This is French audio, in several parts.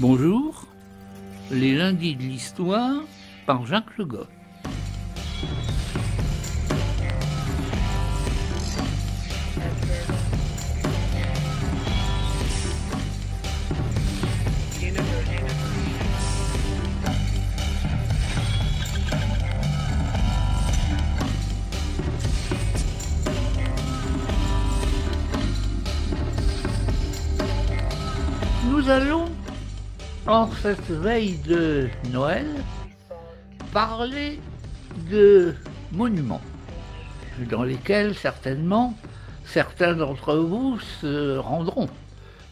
Bonjour, les lundis de l'histoire par Jacques Le cette veille de Noël, parler de monuments, dans lesquels certainement certains d'entre vous se rendront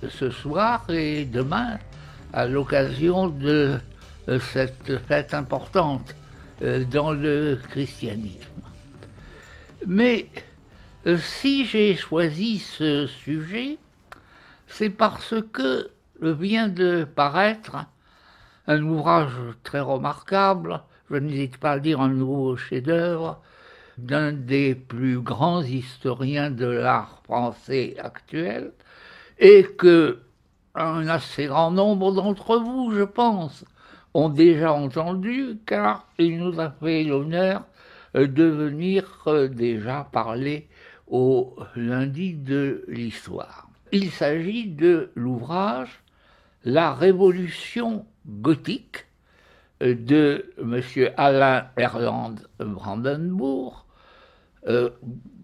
ce soir et demain à l'occasion de cette fête importante euh, dans le christianisme. Mais euh, si j'ai choisi ce sujet, c'est parce que vient de paraître un ouvrage très remarquable, je n'hésite pas à dire un nouveau chef-d'œuvre, d'un des plus grands historiens de l'art français actuel, et que un assez grand nombre d'entre vous, je pense, ont déjà entendu, car il nous a fait l'honneur de venir euh, déjà parler au lundi de l'histoire. Il s'agit de l'ouvrage la révolution gothique de M. Alain Erland Brandenburg, euh,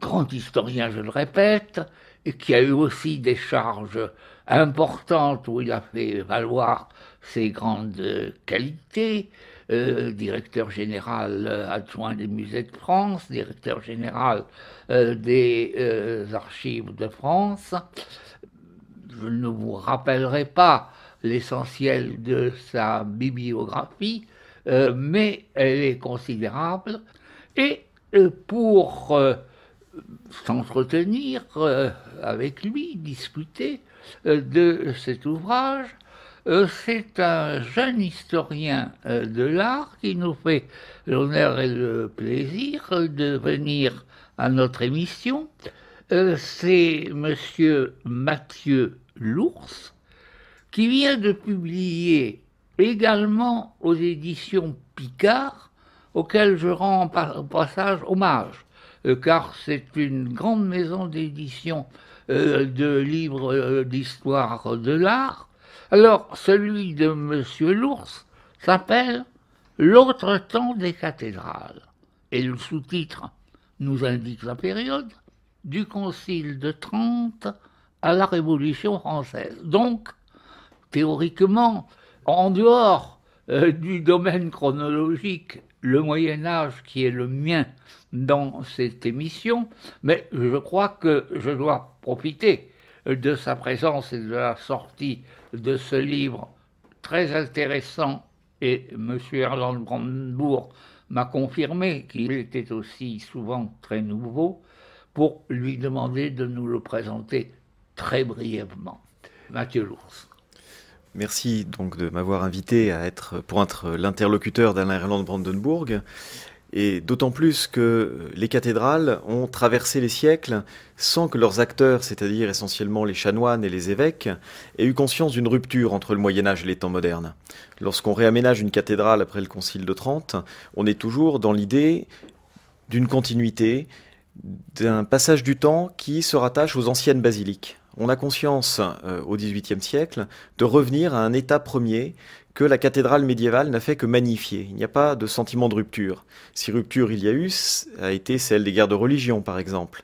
grand historien, je le répète, et qui a eu aussi des charges importantes où il a fait valoir ses grandes qualités, euh, directeur général euh, adjoint des musées de France, directeur général des archives de France. Je ne vous rappellerai pas l'essentiel de sa bibliographie, euh, mais elle est considérable. Et euh, pour euh, s'entretenir avec lui, discuter de cet ouvrage, c'est un jeune historien de l'art qui nous fait l'honneur et le plaisir de venir à notre émission. C'est monsieur Mathieu Lours, qui vient de publier également aux éditions Picard, auquel je rends au passage hommage, euh, car c'est une grande maison d'édition euh, de livres euh, d'histoire de l'art. Alors, celui de M. l'Ours s'appelle L'autre temps des cathédrales, et le sous-titre nous indique la période du Concile de Trente à la Révolution française. Donc, théoriquement, en dehors euh, du domaine chronologique, le Moyen Âge qui est le mien dans cette émission, mais je crois que je dois profiter euh, de sa présence et de la sortie de ce livre très intéressant et M. Erland Brandenburg m'a confirmé qu'il était aussi souvent très nouveau pour lui demander de nous le présenter très brièvement. Mathieu Lourdes. Merci donc de m'avoir invité à être, pour être l'interlocuteur d'Alain Erland Brandenburg. Et d'autant plus que les cathédrales ont traversé les siècles sans que leurs acteurs, c'est-à-dire essentiellement les chanoines et les évêques, aient eu conscience d'une rupture entre le Moyen Âge et les temps modernes. Lorsqu'on réaménage une cathédrale après le Concile de Trente, on est toujours dans l'idée d'une continuité, d'un passage du temps qui se rattache aux anciennes basiliques on a conscience euh, au XVIIIe siècle de revenir à un état premier que la cathédrale médiévale n'a fait que magnifier. Il n'y a pas de sentiment de rupture. Si rupture il y a eu, a été celle des guerres de religion, par exemple.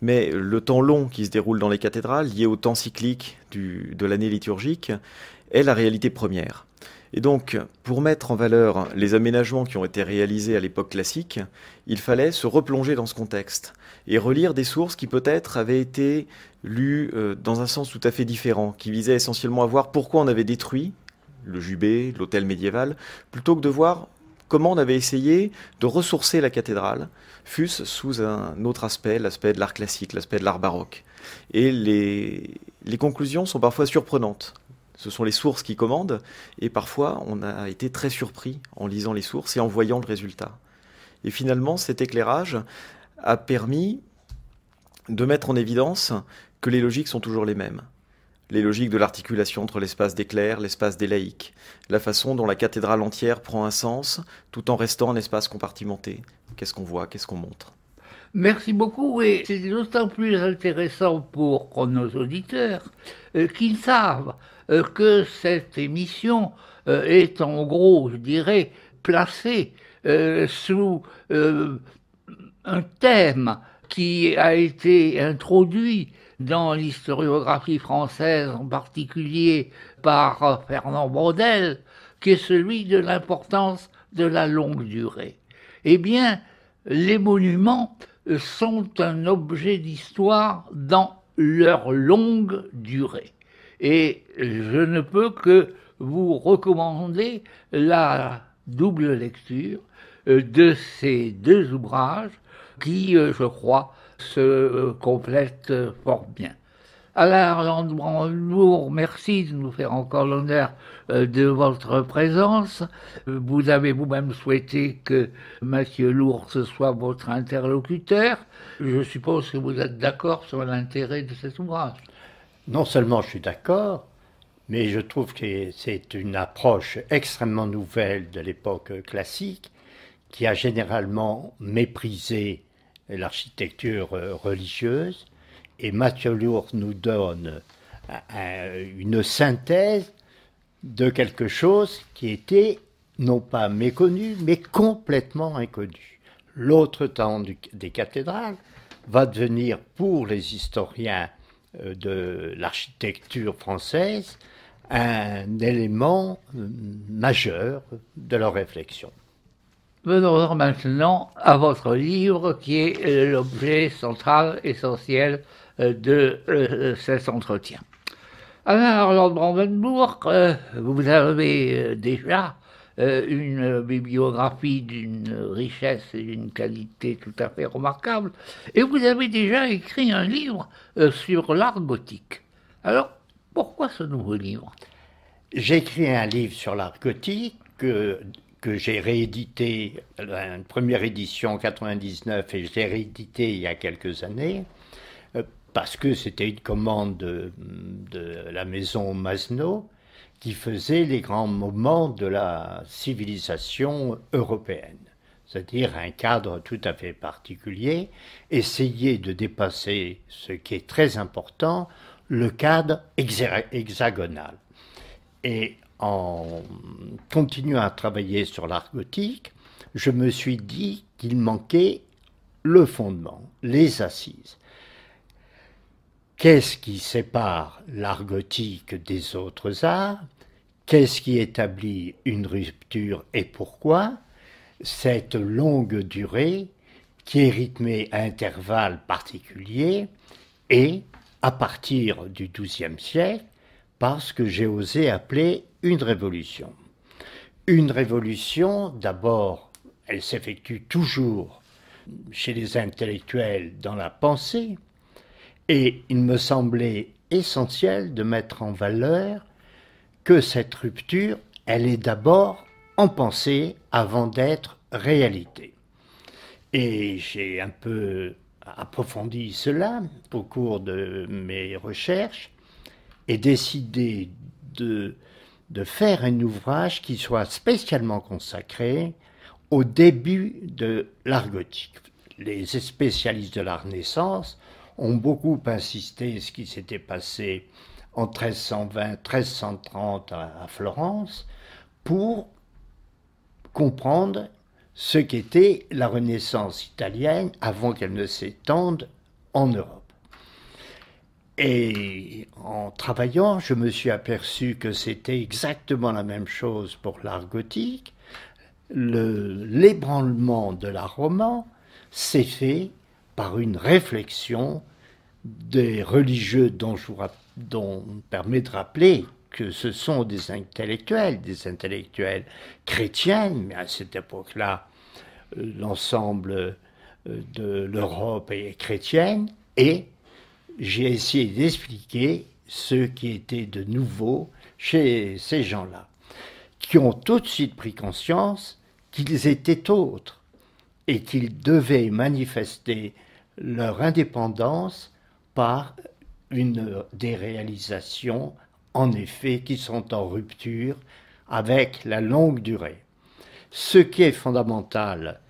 Mais le temps long qui se déroule dans les cathédrales, lié au temps cyclique de l'année liturgique, est la réalité première. Et donc, pour mettre en valeur les aménagements qui ont été réalisés à l'époque classique, il fallait se replonger dans ce contexte et relire des sources qui peut-être avaient été lues euh, dans un sens tout à fait différent, qui visaient essentiellement à voir pourquoi on avait détruit le jubé, l'hôtel médiéval, plutôt que de voir comment on avait essayé de ressourcer la cathédrale, fût-ce sous un autre aspect, l'aspect de l'art classique, l'aspect de l'art baroque. Et les conclusions sont parfois surprenantes ce sont les sources qui commandent, et parfois on a été très surpris en lisant les sources et en voyant le résultat. Et finalement, cet éclairage a permis de mettre en évidence que les logiques sont toujours les mêmes. Les logiques de l'articulation entre l'espace des clercs, l'espace des laïcs, la façon dont la cathédrale entière prend un sens tout en restant un espace compartimenté. Qu'est-ce qu'on voit, qu'est-ce qu'on montre Merci beaucoup et c'est d'autant plus intéressant pour nos auditeurs euh, qu'ils savent euh, que cette émission euh, est en gros, je dirais, placée sous un thème qui a été introduit dans l'historiographie française, en particulier par Fernand Braudel, qui est celui de l'importance de la longue durée. Eh bien, les monuments sont un objet d'histoire dans leur longue durée. Et je ne peux que vous recommander la double lecture de ces deux ouvrages qui, euh, je crois, se euh, complète euh, fort bien. Alors, lourd merci de nous faire encore l'honneur de votre présence. Vous avez vous-même souhaité que Mathieu Lourdes soit votre interlocuteur. Je suppose que vous êtes d'accord sur l'intérêt de cet ouvrage. Non seulement je suis d'accord, mais je trouve que c'est une approche extrêmement nouvelle de l'époque classique qui a généralement méprisé l'architecture euh, religieuse. Et Mathieu Lourdes nous donne une synthèse de quelque chose qui était non pas méconnu, mais complètement inconnu. L'autre temps des cathédrales va devenir pour les historiens euh, de l'architecture française un élément euh, majeur de leur réflexion. Venons-en maintenant à votre livre qui est l'objet central, essentiel euh, de euh, cet entretien. Alors, Lord Brandenburg, euh, vous avez déjà une bibliographie d'une richesse et d'une qualité tout à fait remarquable, et vous avez déjà écrit un livre sur l'art gothique. Alors, pourquoi ce nouveau livre J'ai écrit un livre sur l'art gothique que j'ai réédité, une première édition en 99 et j'ai réédité il y a quelques années, euh, parce que c'était une commande de, la maison Masno qui faisait les grands moments de la civilisation européenne, c'est-à-dire un cadre tout à fait particulier, essayer de dépasser ce qui est très important, le cadre hexagonal. Et en continuant à travailler sur l'art gothique, je me suis dit qu'il manquait le fondement, les assises. Qu'est-ce qui sépare l'art gothique des autres arts Qu'est-ce qui établit une rupture et pourquoi Cette longue durée qui est rythmée à intervalles particuliers et, à partir du XIIe siècle, parce que j'ai osé appeler une révolution. Une révolution, d'abord, elle s'effectue toujours chez les intellectuels dans la pensée, et il me semblait essentiel de mettre en valeur que cette rupture, elle est d'abord en pensée avant d'être réalité. Et j'ai un peu approfondi cela au cours de mes recherches et décidé de de faire un ouvrage qui soit spécialement consacré au début de l'art gothique. Les spécialistes de la Renaissance ont beaucoup insisté sur ce qui s'était passé en 1320-1330 à Florence pour comprendre ce qu'était la Renaissance italienne avant qu'elle ne s'étende en Europe. Et en travaillant, je me suis aperçu que c'était exactement la même chose pour l'art gothique. L'ébranlement de l'art roman s'est fait par une réflexion des religieux dont, je vous dont permet de rappeler que ce sont des intellectuels, des intellectuels chrétiens, mais à cette époque-là, euh, l'ensemble euh, de l'Europe est chrétienne, et j'ai essayé d'expliquer ce qui était de nouveau chez ces gens-là, qui ont tout de suite pris conscience qu'ils étaient autres et qu'ils devaient manifester leur indépendance par une, des réalisations, en effet, qui sont en rupture avec la longue durée. Ce qui est fondamental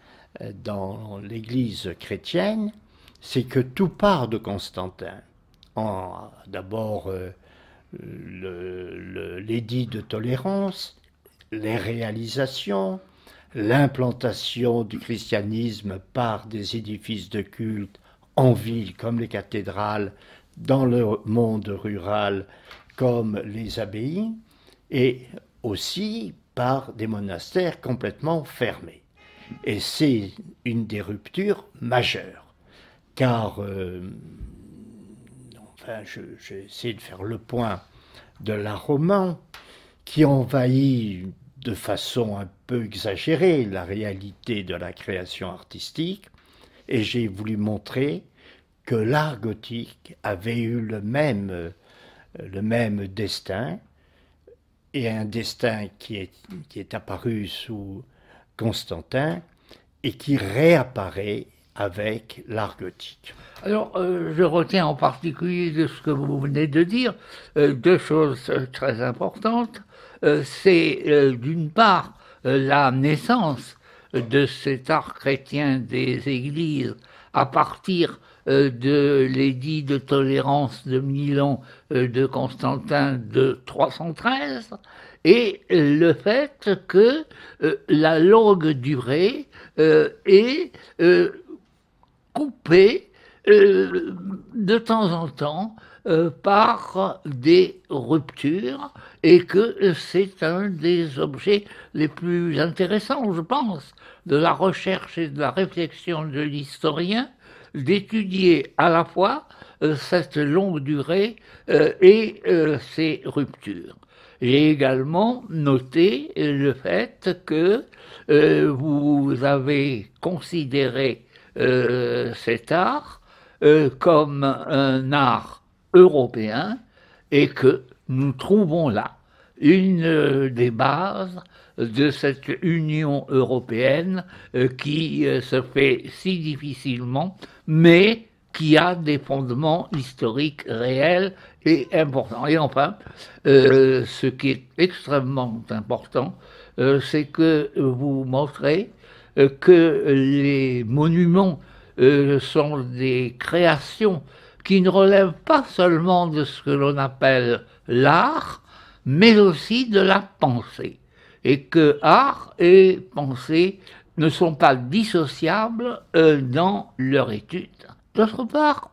euh, dans l'Église chrétienne, c'est que tout part de Constantin. D'abord, euh, l'édit de tolérance, les réalisations, l'implantation du christianisme par des édifices de culte en ville comme les cathédrales, dans le monde rural comme les abbayes, et aussi par des monastères complètement fermés. Et c'est une des ruptures majeures car euh, enfin, j'ai essayé de faire le point de la roman qui envahit de façon un peu exagérée la réalité de la création artistique, et j'ai voulu montrer que l'art gothique avait eu le même, le même destin, et un destin qui est, qui est apparu sous Constantin et qui réapparaît avec l'art gothique. Alors, euh, je retiens en particulier de ce que vous venez de dire euh, deux choses euh, très importantes. c'est d'une part la naissance de cet art chrétien des églises à partir de l'édit de tolérance de Milan de Constantin de 313 et le fait que la longue durée est coupée euh, de temps en temps euh, par des ruptures et que c'est un des objets les plus intéressants, je pense, de la recherche et de la réflexion de l'historien, d'étudier à la fois euh, cette longue durée et ces ruptures. J'ai également noté le fait que vous avez considéré euh, cet art euh, comme un art européen et que nous trouvons là une euh, des bases de cette Union européenne qui se fait si difficilement, mais qui a des fondements historiques réels et importants. Et enfin, ce qui est extrêmement important, c'est que vous montrez euh, que les monuments euh, sont des créations qui ne relèvent pas seulement de ce que l'on appelle l'art, mais aussi de la pensée, et que art et pensée ne sont pas dissociables euh, dans leur étude. D'autre part,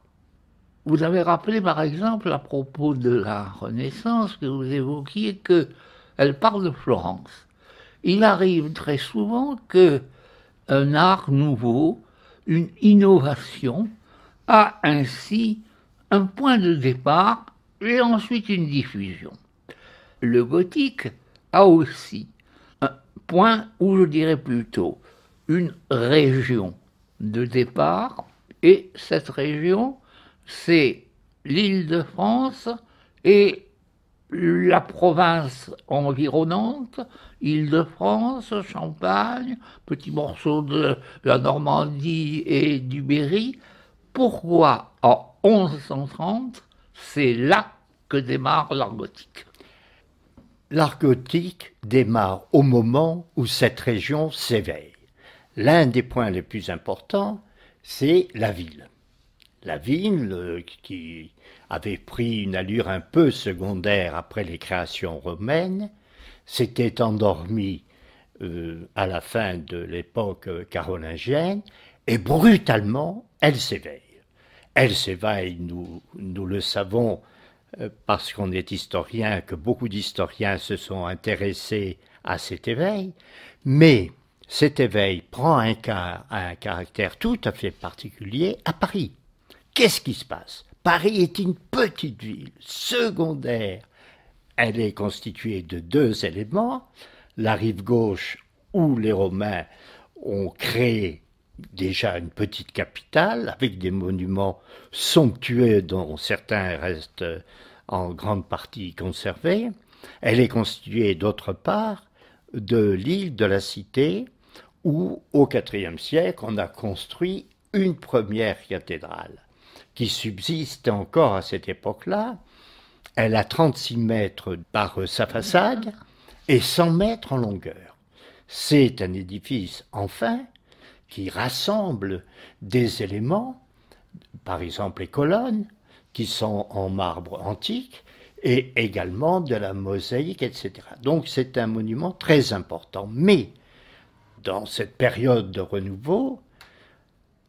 vous avez rappelé par exemple à propos de la Renaissance que vous évoquiez que elle parle de Florence. Il arrive très souvent que un art nouveau, une innovation, a ainsi un point de départ et ensuite une diffusion. Le gothique a aussi un point, ou je dirais plutôt une région de départ, et cette région, c'est l'île de France et la province environnante, Île-de-France, Champagne, petit morceau de la Normandie et du Berry. Pourquoi en 1130, c'est là que démarre l'art gothique démarre au moment où cette région s'éveille. L'un des points les plus importants, c'est la ville. La ville euh, qui, avait pris une allure un peu secondaire après les créations romaines, s'était endormie euh, à la fin de l'époque euh, carolingienne, et brutalement, elle s'éveille. Elle s'éveille, nous, le savons, euh, parce qu'on est historien, que beaucoup d'historiens se sont intéressés à cet éveil, mais cet éveil prend un caractère tout à fait particulier à Paris. Qu'est-ce qui se passe Paris est une petite ville secondaire. Elle est constituée de deux éléments, la rive gauche où les Romains ont créé déjà une petite capitale avec des monuments somptueux dont certains restent euh, en grande partie conservés. Elle est constituée d'autre part de l'île de la Cité où au IVe siècle on a construit une première cathédrale qui subsiste encore à cette époque-là. Elle a 36 mètres par sa façade et 100 mètres en longueur. C'est un édifice, enfin, qui rassemble des éléments, par exemple les colonnes, qui sont en marbre antique, et également de la mosaïque, etc. Donc c'est un monument très important. Mais dans cette période de renouveau,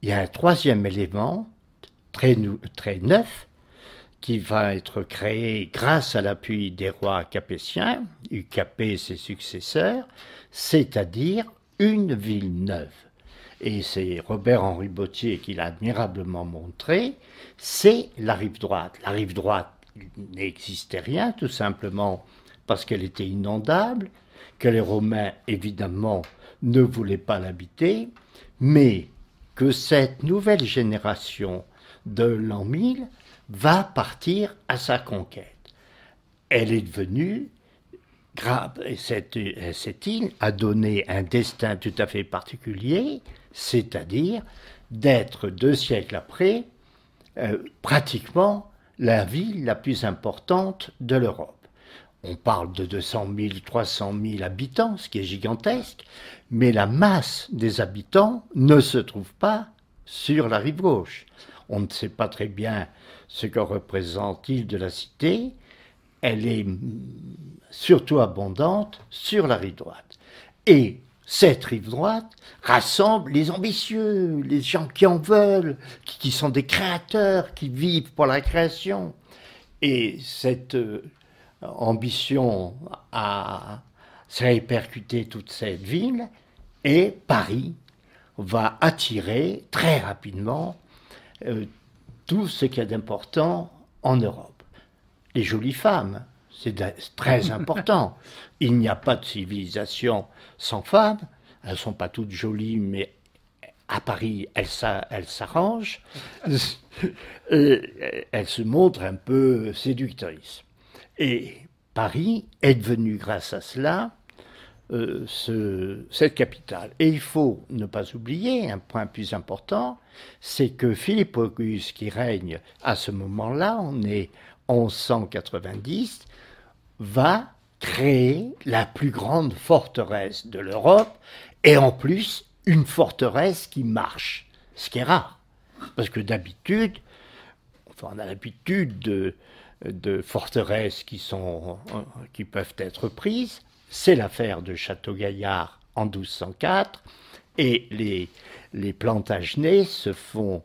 il y a un troisième élément très, très neuf, qui va être créé grâce à l'appui des rois capétiens, Ucapé et ses successeurs, c'est-à-dire une ville neuve. Et c'est Robert-Henri Bottier qui l'a admirablement montré, c'est la rive droite. La rive droite n'existait rien, tout simplement parce qu'elle était inondable, que les Romains, évidemment, ne voulaient pas l'habiter, mais que cette nouvelle génération de l'an 1000 va partir à sa conquête. Elle est devenue et cette, île a donné un destin tout à fait particulier, c'est-à-dire d'être deux siècles après euh, pratiquement la ville la plus importante de l'Europe. On parle de 200 000, 300 000 habitants, ce qui est gigantesque, mais la masse des habitants ne se trouve pas sur la rive gauche on ne sait pas très bien ce que représente il de la Cité, elle est surtout abondante sur la rive droite. Et cette rive droite rassemble les ambitieux, les gens qui en veulent, qui, sont des créateurs, qui vivent pour la création. Et cette euh, ambition a, s'est toute cette ville et Paris va attirer très rapidement euh, tout ce qu'il y a d'important en Europe. Les jolies femmes, c'est très important. Il n'y a pas de civilisation sans femmes. Elles ne sont pas toutes jolies, mais à Paris, elles s'arrangent. Euh, elles se montrent un peu séductrices. Et Paris est devenu, grâce à cela, euh, ce, cette capitale. Et il faut ne pas oublier un point plus important, c'est que Philippe Auguste qui règne à ce moment-là, on est 1190, va créer la plus grande forteresse de l'Europe et en plus une forteresse qui marche, ce qui est rare. Parce que d'habitude, on a l'habitude de, de forteresses qui, sont, euh, qui peuvent être prises, c'est l'affaire de Château-Gaillard en 1204, et les, les Plantagenets se font,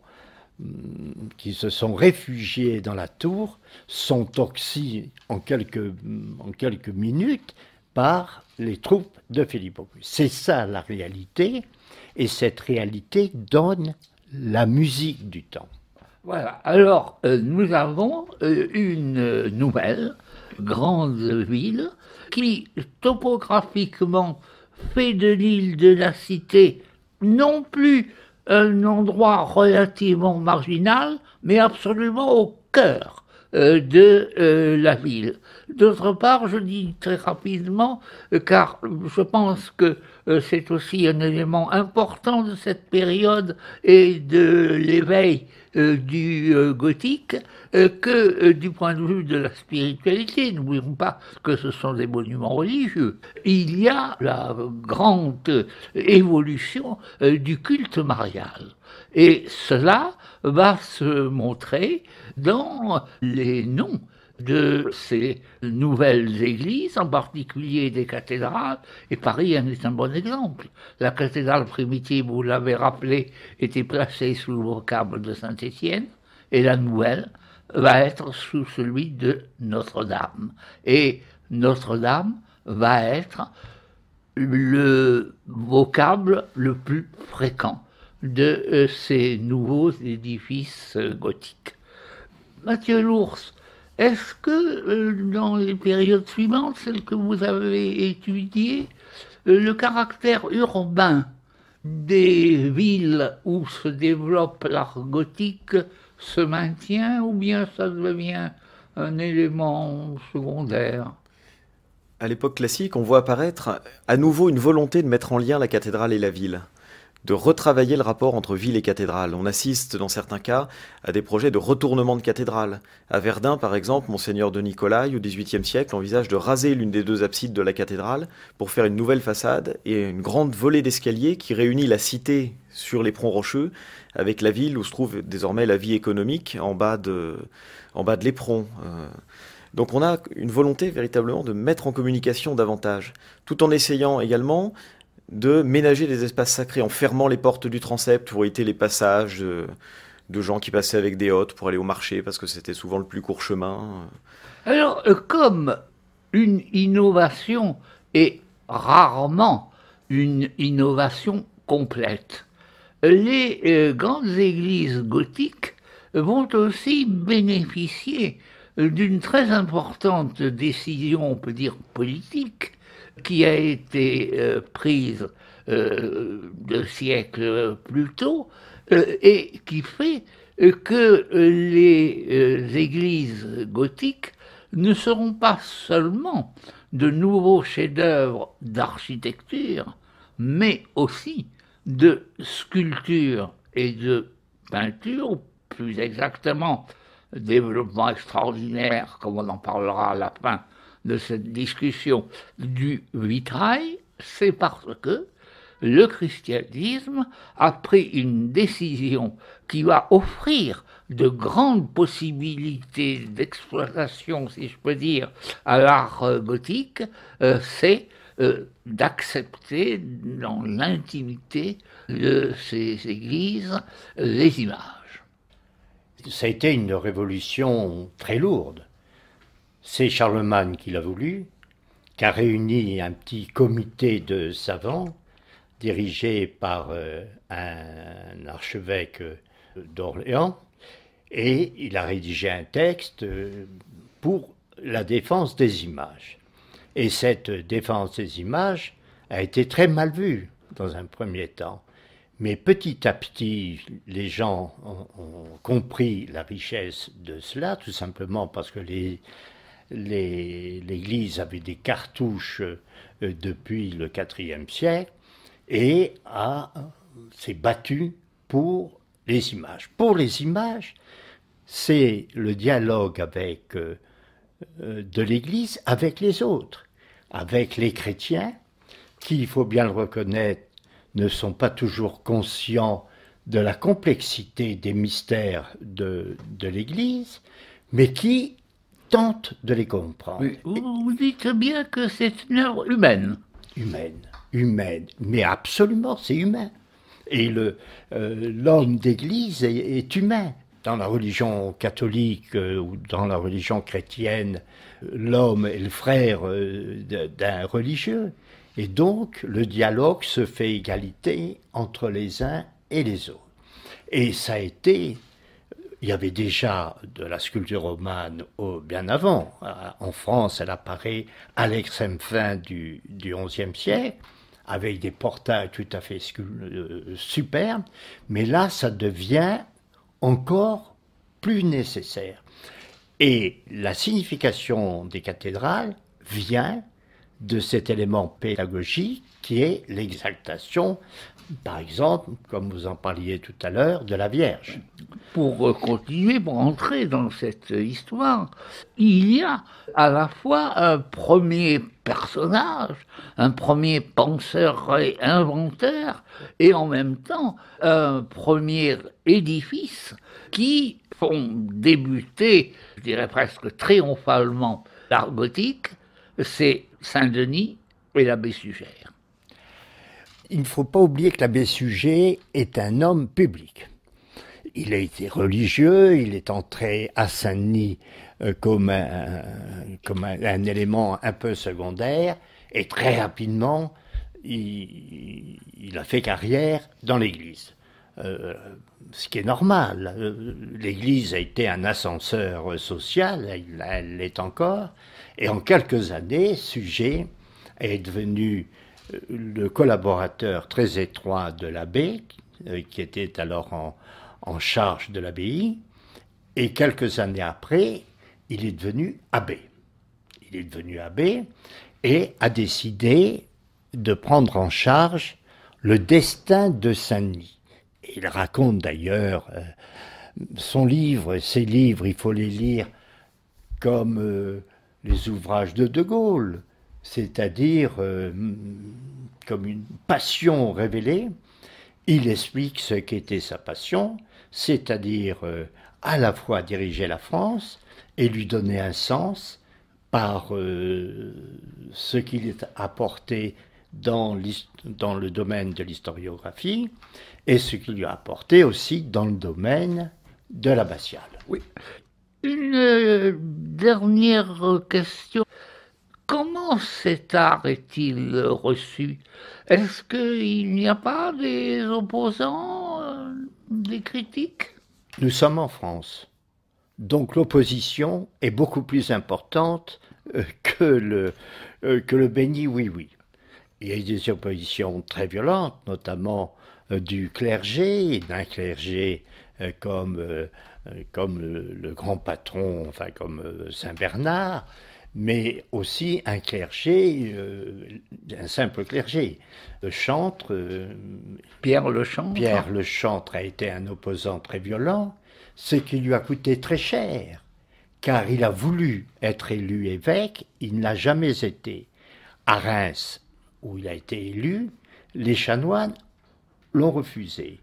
mm, qui se sont réfugiés dans la tour sont toxiques en quelques, mm, en quelques minutes par les troupes de Philippe Auguste. C'est ça la réalité, et cette réalité donne la musique du temps. Voilà, alors euh, nous avons euh, une nouvelle grande ville qui topographiquement fait de l'île de la Cité non plus un endroit relativement marginal, mais absolument au cœur euh, de euh, la ville. D'autre part, je dis très rapidement, euh, car je pense que c'est aussi un élément important de cette période et de l'éveil du gothique, que du point de vue de la spiritualité, n'oublions pas que ce sont des monuments religieux, il y a la grande évolution du culte marial. Et cela va se montrer dans les noms de ces nouvelles églises, en particulier des cathédrales, et Paris en est un bon exemple. La cathédrale primitive, vous l'avez rappelé, était placée sous le vocable de Saint-Étienne, et la nouvelle va être sous celui de Notre-Dame. Et Notre-Dame va être le vocable le plus fréquent de euh, ces nouveaux édifices euh, gothiques. Mathieu Lours, est-ce que euh, dans les périodes suivantes, celles que vous avez étudiées, le caractère urbain des villes où se développe l'art gothique se maintient ou bien ça devient un élément secondaire À l'époque classique, on voit apparaître à nouveau une volonté de mettre en lien la cathédrale et la ville de retravailler le rapport entre ville et cathédrale. On assiste dans certains cas à des projets de retournement de cathédrale. À Verdun, par exemple, Monseigneur de Nicolai, au XVIIIe siècle, envisage de raser l'une des deux absides de la cathédrale pour faire une nouvelle façade et une grande volée d'escaliers qui réunit la cité sur les rocheux avec la ville où se trouve désormais la vie économique en bas de, en bas de l'éperon. Euh, donc on a une volonté véritablement de mettre en communication davantage, tout en essayant également de ménager des espaces sacrés en fermant les portes du transept pour éviter les passages de, de gens qui passaient avec des hôtes pour aller au marché parce que c'était souvent le plus court chemin. Alors, euh, comme une innovation est rarement une innovation complète, les euh, grandes églises gothiques vont aussi bénéficier d'une très importante décision, on peut dire politique, qui a été euh, prise euh, deux siècles plus tôt euh, et qui fait que les églises gothiques ne seront pas seulement de nouveaux chefs-d'œuvre d'architecture, mais aussi de sculpture et de peinture, plus exactement, développement extraordinaire, comme on en parlera à la fin de cette discussion du vitrail, c'est parce que le christianisme a pris une décision qui va offrir de grandes possibilités d'exploitation, si je peux dire, à l'art euh, gothique, euh, c'est euh, d'accepter dans l'intimité de ces églises les images. Ça a été une révolution très lourde c'est Charlemagne qui l'a voulu, qui a réuni un petit comité de savants dirigé par euh, un archevêque euh, d'Orléans, et il a rédigé un texte euh, pour la défense des images. Et cette défense des images a été très mal vue dans un premier temps. Mais petit à petit, les gens ont, compris la richesse de cela, tout simplement parce que les, l'Église avait des cartouches euh, depuis le IVe siècle et s'est battue pour les images. Pour les images, c'est le dialogue avec, euh, euh, de l'Église avec les autres, avec les chrétiens, qui, il faut bien le reconnaître, ne sont pas toujours conscients de la complexité des mystères de l'Église, mais qui tente de les comprendre. Oh, vous dites bien que c'est une œuvre humaine. Humaine, humaine, mais absolument, c'est humain. Et le euh, l'homme d'Église est, humain. Dans la religion catholique euh, ou dans la religion chrétienne, euh, l'homme est le frère d'un religieux. Et donc, le dialogue se fait égalité entre les uns et les autres. Et ça a été il y avait déjà de la sculpture romane au, bien avant. Euh, en France, elle apparaît à l'extrême fin du, XIe siècle, avec des portails tout à fait euh, superbes, mais là, ça devient encore plus nécessaire. Et la signification des cathédrales vient de cet élément pédagogique qui est l'exaltation par exemple, comme vous en parliez tout à l'heure, de la Vierge. Pour euh, continuer, pour entrer dans cette histoire, il y a à la fois un premier personnage, un premier penseur et inventeur, et en même temps un premier édifice qui font débuter, je dirais presque triomphalement, l'art gothique, c'est Saint-Denis et l'abbé Suger il ne faut pas oublier que l'abbé Suger est un homme public. Il a été religieux, il est entré à Saint-Denis euh, comme, un, élément un peu secondaire, et très rapidement, il, a fait carrière dans l'Église. Euh, ce qui est normal. Euh, L'Église a été un ascenseur social, elle l'est encore, et en quelques années, Sujet est devenu le collaborateur très étroit de l'abbé, euh, qui était alors en, charge de l'abbaye, et quelques années après, il est devenu abbé. Il est devenu abbé et a décidé de prendre en charge le destin de Saint-Denis. Il raconte d'ailleurs euh, son livre, ses livres, il faut les lire comme euh, les ouvrages de De Gaulle, c'est-à-dire euh, mm, comme une passion révélée. Il explique ce qu'était sa passion, c'est-à-dire euh, à la fois diriger la France et lui donner un sens par euh, ce qu'il a apporté dans, le domaine de l'historiographie et ce qu'il a apporté aussi dans le domaine de l'abbatiale. Oui. Une dernière question. Comment cet art est-il reçu Est-ce qu'il n'y a pas des opposants, euh, des critiques Nous sommes en France. Donc l'opposition est beaucoup plus importante euh, que le, euh, que le béni oui-oui. Il y a eu des oppositions très violentes, notamment du clergé, d'un clergé comme, comme le, le, grand patron, enfin comme Saint Bernard, mais aussi un clergé, euh, un simple clergé. Le chantre. Euh, Pierre le chantre. Pierre le chantre a été un opposant très violent, ce qui lui a coûté très cher, car il a voulu être élu évêque, il n'a jamais été. À Reims, où il a été élu, les chanoines l'ont refusé.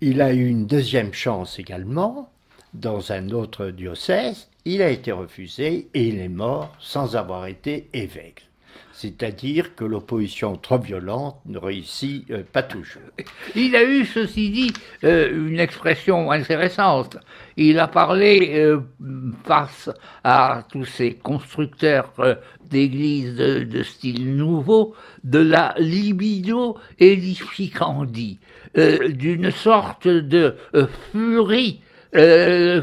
Il a eu une deuxième chance également dans un autre diocèse, il a été refusé et il est mort sans avoir été évêque. C'est-à-dire que l'opposition trop violente ne réussit euh, pas toujours. Il a eu, ceci dit, euh, une expression intéressante. Il a parlé euh, face à tous ces constructeurs d'églises de, style nouveau de la libido édificandi, d'une sorte de furie euh,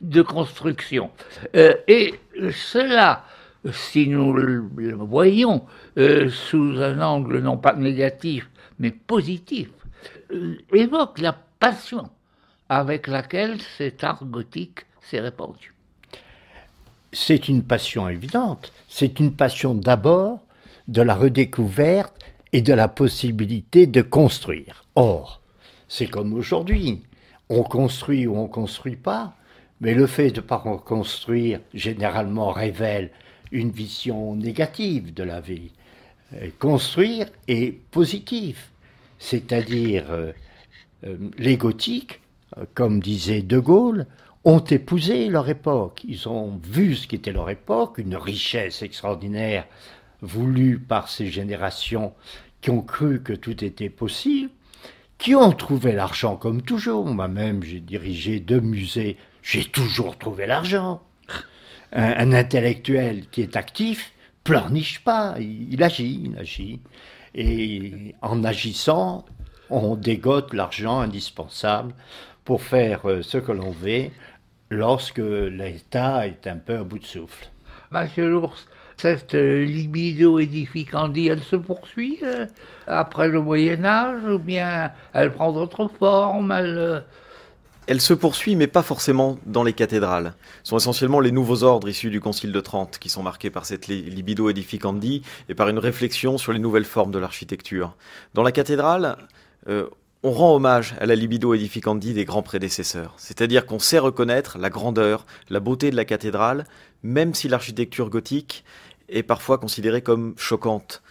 de construction. Euh, et cela, si nous le voyons euh, sous un angle non pas négatif, mais positif, évoque la passion avec laquelle cet art gothique s'est répandu. C'est une passion évidente, c'est une passion d'abord de la redécouverte et de la possibilité de construire. Or, c'est comme aujourd'hui on construit ou on ne construit pas, mais le fait de ne pas construire généralement révèle une vision négative de la vie. Euh, construire est positif, c'est-à-dire euh, euh, les gothiques, comme disait De Gaulle, ont épousé leur époque. Ils ont vu ce qu'était leur époque, une richesse extraordinaire voulue par ces générations qui ont cru que tout était possible, qui ont trouvé l'argent comme toujours. Moi-même, j'ai dirigé deux musées, j'ai toujours trouvé l'argent. Un, intellectuel qui est actif pleurniche pas, il, agit, il agit. Et en agissant, on dégote l'argent indispensable pour faire euh, ce que l'on veut lorsque l'État est un peu à bout de souffle. Monsieur l'ours, cette euh, libido édificandi, elle se poursuit euh, après le Moyen Âge ou bien elle prend d'autres formes euh. elle, se poursuit, mais pas forcément dans les cathédrales. Ce sont essentiellement les nouveaux ordres issus du Concile de Trente qui sont marqués par cette libido édificandi et par une réflexion sur les nouvelles formes de l'architecture. Dans la cathédrale, on rend hommage à la libido édificandi des grands prédécesseurs, c'est-à-dire qu'on sait reconnaître la grandeur, la beauté de la cathédrale, même si l'architecture gothique est parfois considérée comme choquante.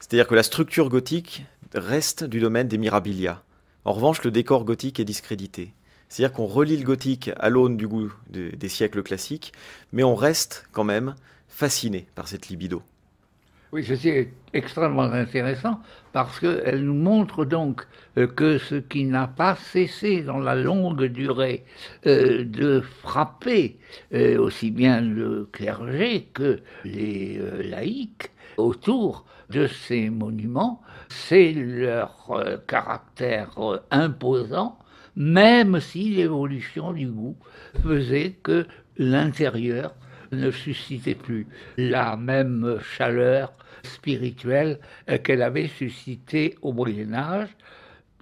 C'est-à-dire que la structure gothique reste du domaine des mirabilia. En revanche, le décor gothique est discrédité. C'est-à-dire qu'on relie le gothique à l'aune du goût des siècles classiques, mais on reste quand même fasciné par cette libido. Oui, ceci est extrêmement intéressant parce qu'elle nous montre donc euh, que ce qui n'a pas cessé dans la longue durée euh, de frapper euh, aussi bien le clergé que les laïcs autour de ces monuments, c'est leur caractère imposant, même si l'évolution du goût faisait que l'intérieur ne suscitait plus la même chaleur spirituelle euh, qu'elle avait suscité au Moyen Âge.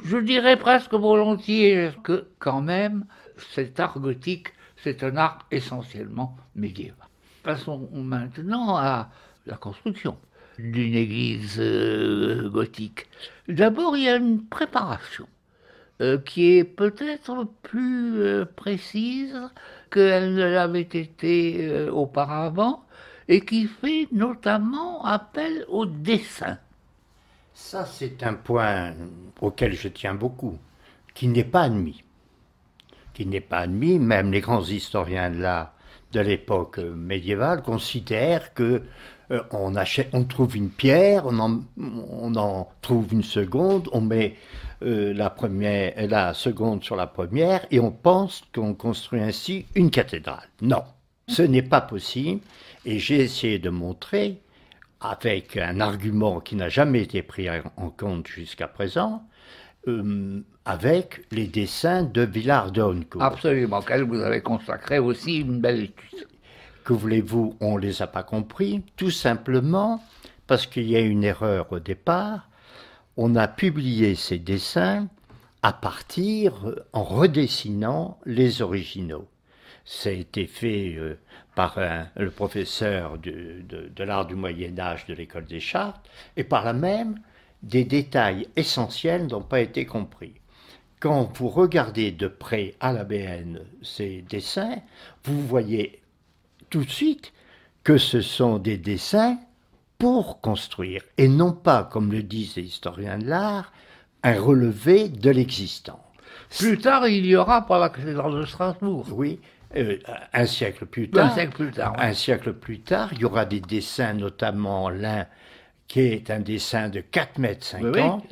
Je dirais presque volontiers que quand même cet art gothique, c'est un art essentiellement médiéval. Passons maintenant à la construction d'une église euh, gothique. D'abord, il y a une préparation euh, qui est peut-être plus précise qu'elle ne l'avait été auparavant et qui fait notamment appel au dessin. Ça, c'est un point auquel je tiens beaucoup, qui n'est pas admis. Qui n'est pas admis, même les grands historiens de de l'époque médiévale considèrent que euh, on, achète, on trouve une pierre, on en, on en trouve une seconde, on met euh, la, première, la seconde sur la première et on pense qu'on construit ainsi une cathédrale. Non, ce n'est pas possible. Et j'ai essayé de montrer, avec un argument qui n'a jamais été pris en compte jusqu'à présent, euh, avec les dessins de Villard de Absolument, vous avez consacré aussi une belle étude. Que voulez-vous, on ne les a pas compris, tout simplement parce qu'il y a une erreur au départ. On a publié ces dessins à partir, euh, en redessinant les originaux. Ça a été fait euh, par euh, le professeur de, l'art du Moyen Âge de l'école des chartes, et par là même, des détails essentiels n'ont pas été compris. Quand vous regardez de près à la BN ces dessins, vous voyez tout de suite que ce sont des dessins pour construire, et non pas, comme le disent les historiens de l'art, un relevé de l'existant. Plus tard, il y aura, par la cathédrale de Strasbourg, oui, euh, un siècle plus tard. tard. il y aura des dessins, notamment l'un qui est un dessin de 4 mètres 50,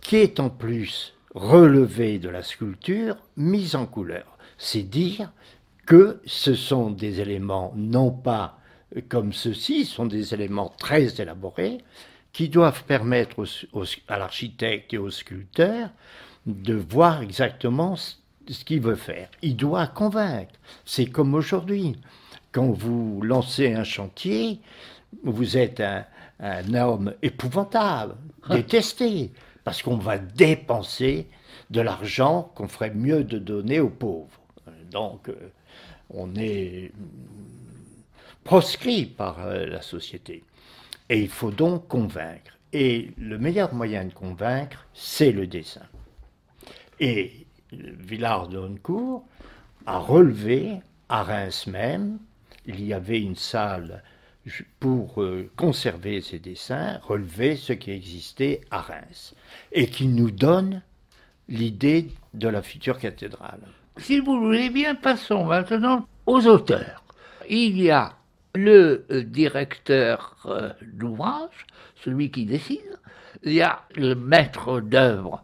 qui est en plus relevé de la sculpture, mis en couleur. C'est dire que ce sont des éléments non pas comme ceux-ci, sont des éléments très élaborés qui doivent permettre à l'architecte et au sculpteur de voir exactement ce qu'il veut faire. Il doit convaincre. C'est comme aujourd'hui. Quand vous lancez un chantier, vous êtes un, homme épouvantable, détesté, parce qu'on va dépenser de l'argent qu'on ferait mieux de donner aux pauvres. Donc, euh, on est proscrit par euh, la société. Et il faut donc convaincre. Et le meilleur moyen de convaincre, c'est le dessin. Et Villard de Honnecourt a relevé à Reims même, il y avait une salle pour euh, conserver ses dessins, relever ce qui existait à Reims, et qui nous donne l'idée de la future cathédrale. Si vous voulez bien, passons maintenant aux auteurs. Il y a le euh, directeur euh, d'ouvrage, celui qui décide, il y a le maître d'œuvre,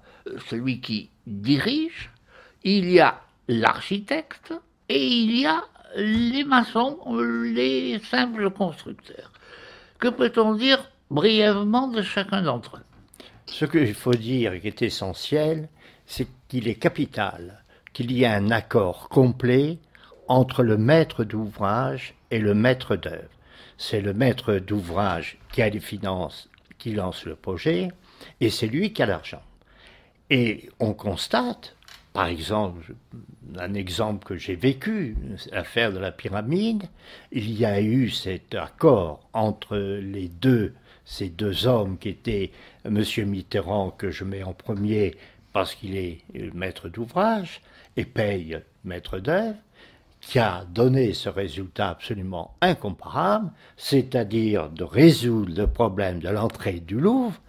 celui qui dirige, il y a l'architecte et il y a les maçons, les simples constructeurs. Que peut-on dire brièvement de chacun d'entre eux Ce qu'il faut dire et qui est essentiel, c'est qu'il est capital qu'il y ait un accord complet entre le maître d'ouvrage et le maître d'œuvre. C'est le maître d'ouvrage qui a les finances, qui lance le projet, et c'est lui qui a l'argent. Et on constate par exemple, un exemple que j'ai vécu, l'affaire de la pyramide, il y a eu cet accord entre les deux, ces deux hommes qui étaient M. Mitterrand, que je mets en premier parce qu'il est euh, maître d'ouvrage, et paye maître d'œuvre, qui a donné ce résultat absolument incomparable, c'est-à-dire de résoudre le problème de l'entrée du Louvre,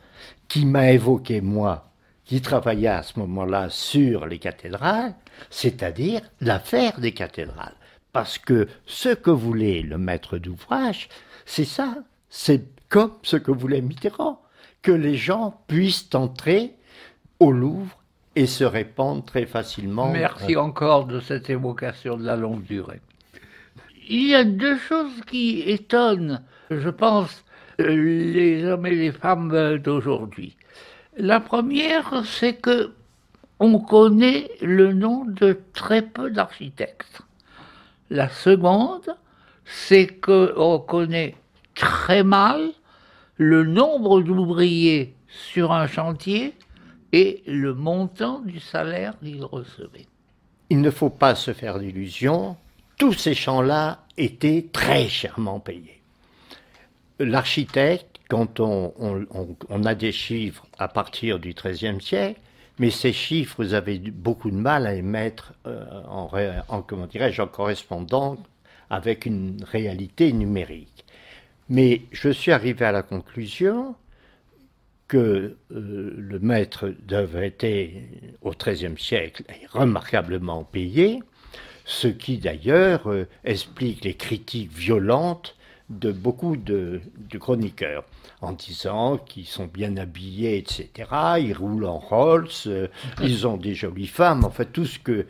qui m'a évoqué, moi, qui travaillait à ce moment-là sur les cathédrales, c'est-à-dire l'affaire des cathédrales. Parce que ce que voulait le maître d'ouvrage, c'est ça, c'est comme ce que voulait Mitterrand, que les gens puissent entrer au Louvre et se répandre très facilement. Merci euh, encore de cette évocation de la longue durée. Il y a deux choses qui étonnent, je pense, euh, les hommes et les femmes d'aujourd'hui. La première, c'est que on connaît le nom de très peu d'architectes. La seconde, c'est qu'on connaît très mal le nombre d'ouvriers sur un chantier et le montant du salaire qu'ils recevaient. Il ne faut pas se faire d'illusions, tous ces champs-là étaient très chèrement payés. L'architecte quand on, a des chiffres à partir du XIIIe siècle, mais ces chiffres, avaient beaucoup de mal à les mettre euh, en, en, comment correspondant avec une réalité numérique. Mais je suis arrivé à la conclusion que euh, le maître devait être au XIIIe siècle remarquablement payé, ce qui d'ailleurs euh, explique les critiques violentes de beaucoup de, chroniqueurs en disant qu'ils sont bien habillés, etc. Ils roulent en Rolls, euh, ils ont des jolies femmes, en fait tout ce que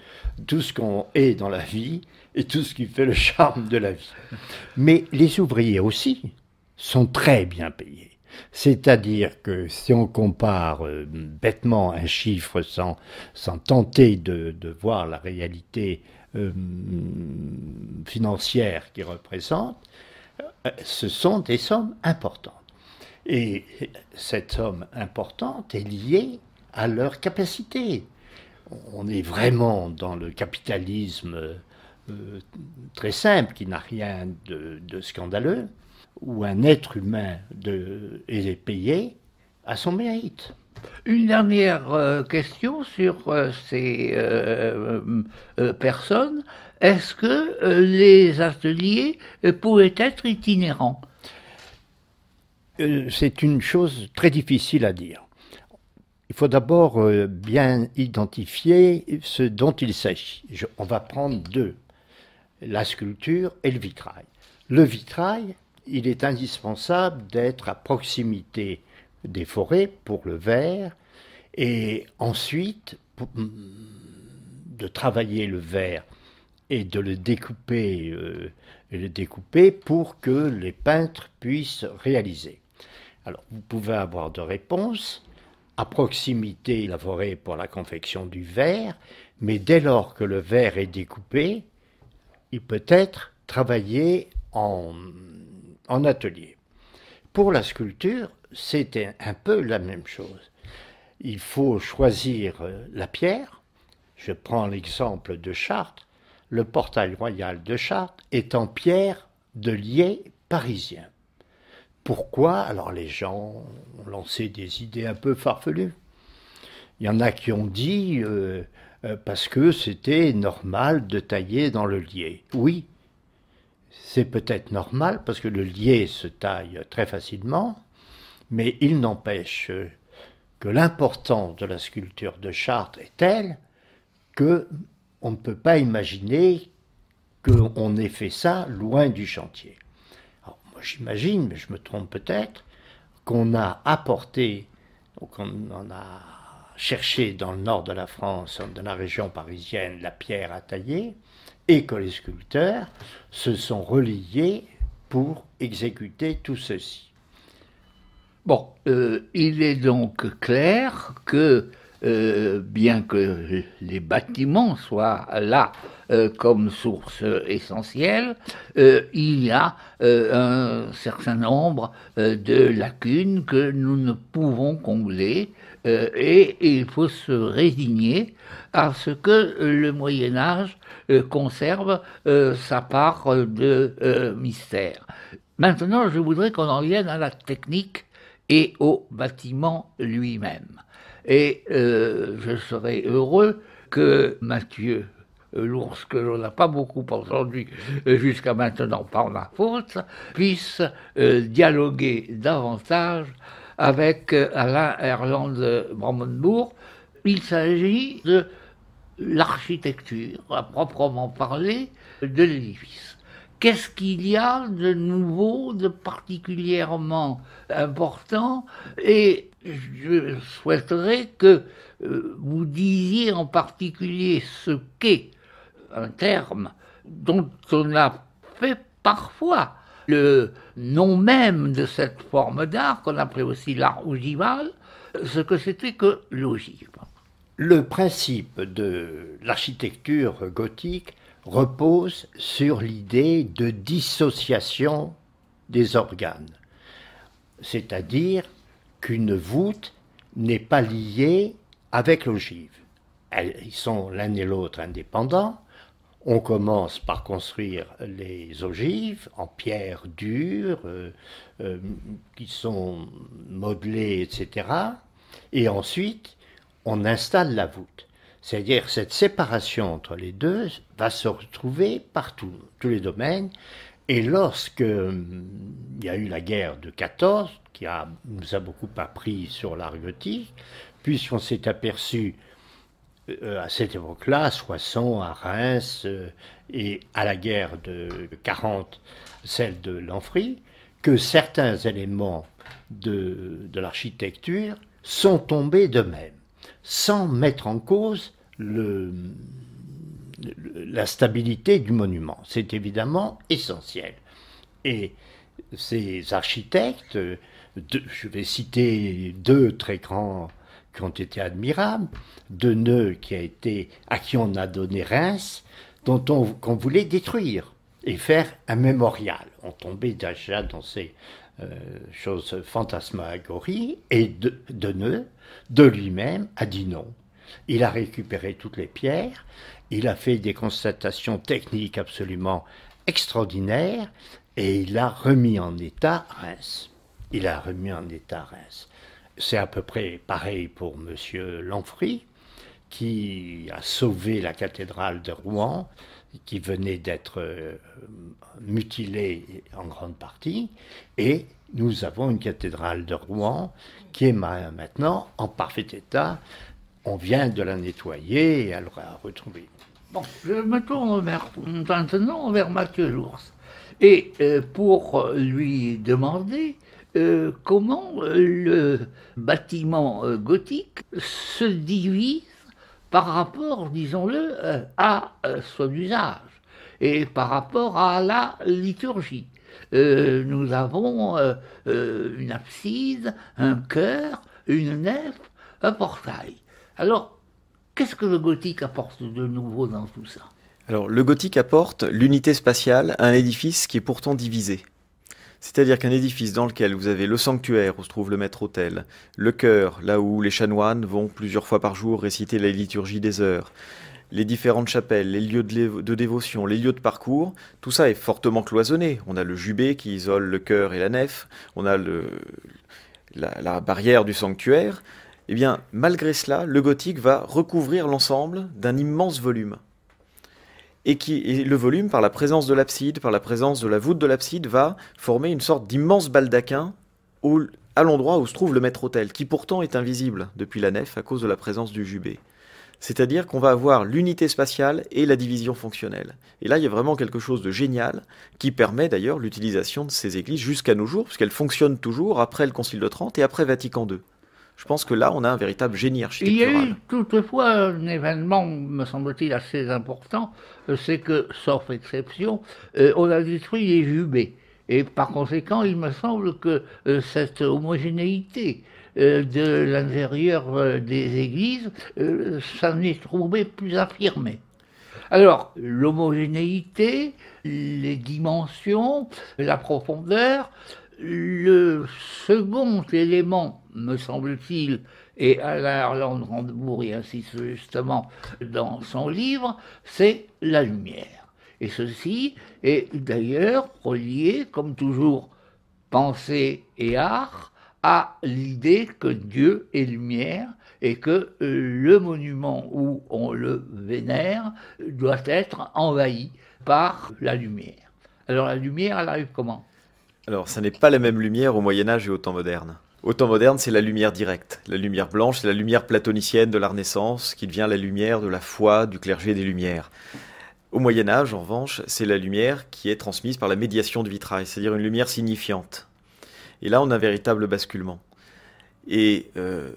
tout ce qu'on est dans la vie et tout ce qui fait le charme de la vie. Mais les ouvriers aussi sont très bien payés. C'est-à-dire que si on compare euh, bêtement un chiffre sans, sans tenter de, de voir la réalité euh, financière qu'il représente, ce sont des sommes importantes. Et cette somme importante est liée à leur capacité. On est vraiment dans le capitalisme euh, très simple qui n'a rien de, scandaleux, où un être humain de, est payé à son mérite. Une dernière euh, question sur euh, ces personnes est-ce que euh, les ateliers euh, pouvaient être itinérants euh, C'est une chose très difficile à dire. Il faut d'abord bien identifier ce dont il s'agit. On va prendre deux, la sculpture et le vitrail. Le vitrail, il est indispensable d'être à proximité des forêts pour le verre et ensuite mm, de travailler le verre et de le découper, euh, le découper pour que les peintres puissent réaliser. Alors, vous pouvez avoir deux réponses. À proximité, la forêt pour la confection du verre, mais dès lors que le verre est découpé, il peut être travaillé en, en atelier. Pour la sculpture, c'est un peu la même chose. Il faut choisir euh, la pierre. Je prends l'exemple de Chartres le portail royal de Chartres est en pierre de lier parisien. Pourquoi Alors les gens ont lancé des idées un peu farfelues. Il y en a qui ont dit euh, euh, parce que c'était normal de tailler dans le lier. Oui, c'est peut-être normal parce que le lier se taille très facilement, mais il n'empêche euh, que l'importance de la sculpture de Chartres est telle que on ne peut pas imaginer qu'on ait fait ça loin du chantier. moi j'imagine, mais je me trompe peut-être, qu'on a apporté, qu'on a cherché dans le nord de la France, dans la région parisienne, la pierre à tailler, et que les sculpteurs se sont reliés pour exécuter tout ceci. Bon, euh, il est donc clair que euh, bien que les bâtiments soient là euh, comme source essentielle, euh, il y a un certain nombre de lacunes que nous ne pouvons combler et, il faut se résigner à ce que le Moyen Âge conserve sa part de mystère. Maintenant, je voudrais qu'on en vienne à la technique et au bâtiment lui-même. Et euh, je serais heureux que Mathieu, euh, l'ours que l'on n'a pas beaucoup entendu euh, jusqu'à maintenant par ma faute, puisse dialoguer davantage avec Alain Erland Bramonbourg. Il s'agit de l'architecture, à proprement parler, de l'édifice qu'est-ce qu'il y a de nouveau, de particulièrement important et je souhaiterais que euh, vous disiez en particulier ce qu'est un terme dont on a fait parfois le nom même de cette forme d'art qu'on appelait aussi l'art ogival, ce que c'était que l'ogive. Le principe de l'architecture gothique repose sur l'idée de dissociation des organes, c'est-à-dire qu'une voûte n'est pas liée avec l'ogive. Ils sont l'un et l'autre indépendants. On commence par construire les ogives en pierre dure, euh, euh, qui sont modelées, etc. Et ensuite, on installe la voûte. C'est-à-dire cette séparation entre les deux va se retrouver partout, tous les domaines. Et lorsque hum, il y a eu la guerre de 14, qui nous a beaucoup appris sur l'argotique, puisqu'on s'est aperçu euh, à cette époque-là, à Soissons, à Reims euh, et à la guerre de 40, celle de l'Anfri, que certains éléments de, de l'architecture sont tombés d'eux-mêmes sans mettre en cause la stabilité du monument. C'est évidemment essentiel. Et ces architectes, je vais citer deux très grands qui ont été admirables, Deneux qui a été, à qui on a donné Reims, dont on, qu'on voulait détruire et faire un mémorial. On tombait déjà dans ces euh, choses fantasmagories, et de, de lui-même, a dit non. Il a récupéré toutes les pierres, il a fait des constatations techniques absolument extraordinaires, et il a remis en état Reims. Il a remis en état Reims. C'est à peu près pareil pour M. Lanfry, qui a sauvé la cathédrale de Rouen, qui venait d'être euh, mutilée en grande partie, et nous avons une cathédrale de Rouen qui est maintenant en parfait état. On vient de la nettoyer et elle aura retrouvé. Bon, je me tourne maintenant vers Mathieu Lours et euh, pour lui demander euh, comment le bâtiment euh, gothique se divise par rapport, disons-le, à son usage et par rapport à la liturgie. Euh, nous avons euh, euh, une abside, un chœur, une nef, un portail. Alors, qu'est-ce que le gothique apporte de nouveau dans tout ça Alors, le gothique apporte l'unité spatiale à un édifice qui est pourtant divisé. C'est-à-dire qu'un édifice dans lequel vous avez le sanctuaire où se trouve le maître-autel, le chœur, là où les chanoines vont plusieurs fois par jour réciter la liturgie des heures, les différentes chapelles, les lieux de, dévotion, les lieux de parcours, tout ça est fortement cloisonné. On a le jubé qui isole le chœur et la nef, on a la, barrière du sanctuaire. Eh bien, malgré cela, le gothique va recouvrir l'ensemble d'un immense volume. Et, qui, le volume, par la présence de l'abside, par la présence de la voûte de l'abside, va former une sorte d'immense baldaquin à l'endroit où se trouve le maître-autel, qui pourtant est invisible depuis la nef à cause de la présence du jubé. C'est-à-dire qu'on va avoir l'unité spatiale et la division fonctionnelle. Et là, il y a vraiment quelque chose de génial qui permet d'ailleurs l'utilisation de ces églises jusqu'à nos jours, puisqu'elles fonctionnent toujours après le Concile de Trente et après Vatican II. Je pense que là, on a un véritable génie architectural. Il y a eu toutefois un événement, me semble-t-il, assez important, euh, c'est que, sauf exception, euh, on a détruit les jubés. Et par conséquent, il me semble que euh, cette homogénéité euh, de l'intérieur euh, des églises, euh, ça n'est trouvé plus affirmé. Alors, l'homogénéité, les dimensions, la profondeur, le second élément, me semble-t-il, et Alain Arland Randebourg y insiste justement dans son livre, c'est la lumière. Et ceci est d'ailleurs relié, comme toujours, pensée et art, à l'idée que Dieu est lumière et que euh, le monument où on le vénère doit être envahi par la lumière. Alors la lumière, elle arrive comment Alors, ça n'est pas la même lumière au Moyen Âge et au temps moderne. Au temps moderne, c'est la lumière directe. La lumière blanche, c'est la lumière platonicienne de la Renaissance qui devient la lumière de la foi du clergé des Lumières. Au Moyen Âge, en revanche, c'est la lumière qui est transmise par la médiation du vitrail, c'est-à-dire une lumière signifiante. Et là, on a un véritable basculement. Et euh,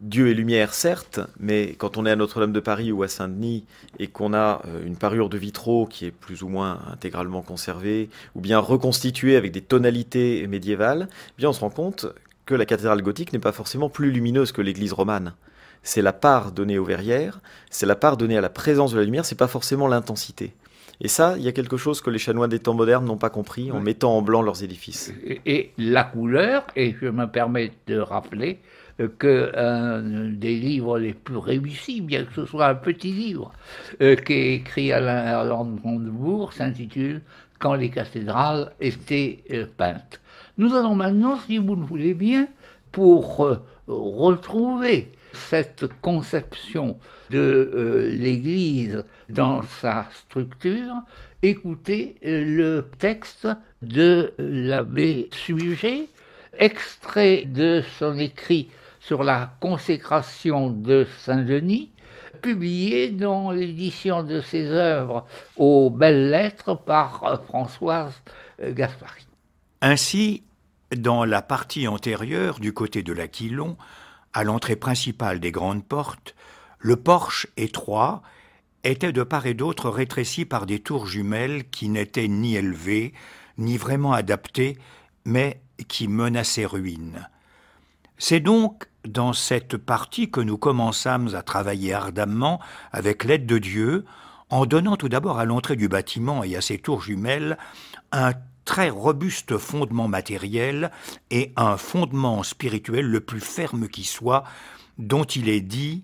Dieu est lumière, certes, mais quand on est à Notre-Dame de Paris ou à Saint-Denis et qu'on a euh, une parure de vitraux qui est plus ou moins intégralement conservée, ou bien reconstituée avec des tonalités médiévales, eh bien on se rend compte que la cathédrale gothique n'est pas forcément plus lumineuse que l'église romane. C'est la part donnée aux verrières, c'est la part donnée à la présence de la lumière, c'est pas forcément l'intensité. Et ça, il y a quelque chose que les chanoines des temps modernes n'ont pas compris en mettant en blanc leurs édifices. Et, la couleur, et je me permets de rappeler que des livres les plus réussis, bien que ce soit un petit livre, euh, qui est écrit à de Brandebourg, s'intitule Quand les cathédrales étaient euh, peintes. Nous allons maintenant, si vous le voulez bien, pour euh, retrouver cette conception de euh, l'Église dans sa structure, écoutez euh, le texte de l'abbé Sujet, extrait de son écrit sur la consécration de Saint-Denis, publié dans l'édition de ses œuvres aux belles lettres par euh, Françoise Gaspari. Ainsi, dans la partie antérieure du côté de l'Aquilon, à l'entrée principale des grandes portes, le porche étroit était de part et d'autre rétréci par des tours jumelles qui n'étaient ni élevées, ni vraiment adaptées, mais qui menaçaient ruine. C'est donc dans cette partie que nous commençâmes à travailler ardemment avec l'aide de Dieu, en donnant tout d'abord à l'entrée du bâtiment et à ses tours jumelles un très robuste fondement matériel et un fondement spirituel le plus ferme qui soit, dont il est dit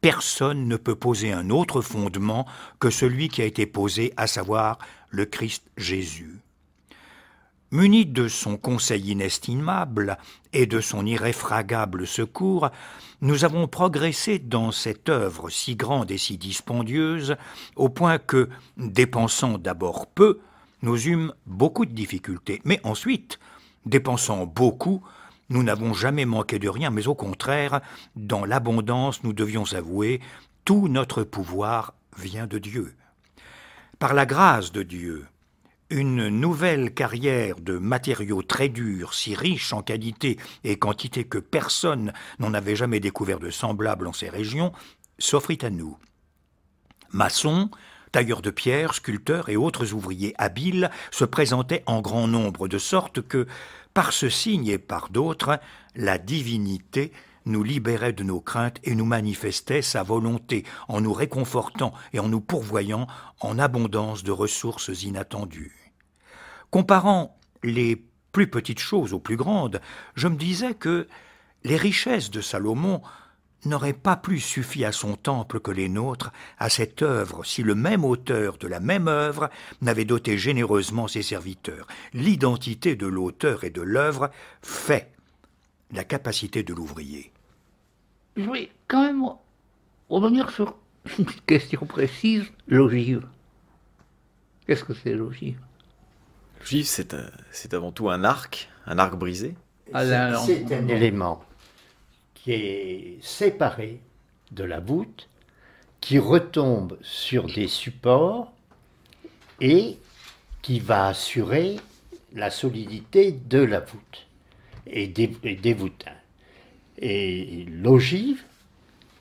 Personne ne peut poser un autre fondement que celui qui a été posé, à savoir le Christ Jésus. Muni de son conseil inestimable et de son irréfragable secours, nous avons progressé dans cette œuvre si grande et si dispendieuse, au point que, dépensant d'abord peu, nous eûmes beaucoup de difficultés. Mais ensuite, dépensant beaucoup, nous n'avons jamais manqué de rien, mais au contraire, dans l'abondance, nous devions avouer, tout notre pouvoir vient de Dieu. Par la grâce de Dieu, une nouvelle carrière de matériaux très durs, si riches en qualité et quantité que personne n'en avait jamais découvert de semblable en ces régions, s'offrit à nous. Maçon » Tailleurs de pierre, sculpteurs et autres ouvriers habiles se présentaient en grand nombre, de sorte que, par ce signe et par d'autres, la divinité nous libérait de nos craintes et nous manifestait sa volonté en nous réconfortant et en nous pourvoyant en abondance de ressources inattendues. Comparant les plus petites choses aux plus grandes, je me disais que les richesses de Salomon n'aurait pas plus suffi à son temple que les nôtres à cette œuvre si le même auteur de la même œuvre n'avait doté généreusement ses serviteurs. L'identité de l'auteur et de l'œuvre fait la capacité de l'ouvrier. Je vais quand même revenir sur une question précise, l'ogive. Qu'est-ce que c'est l'ogive L'ogive, c'est, avant tout un arc, un arc brisé. C'est un élément qui est séparée de la voûte, qui retombe sur des supports et qui va assurer la solidité de la voûte et des, et voûtins. Et l'ogive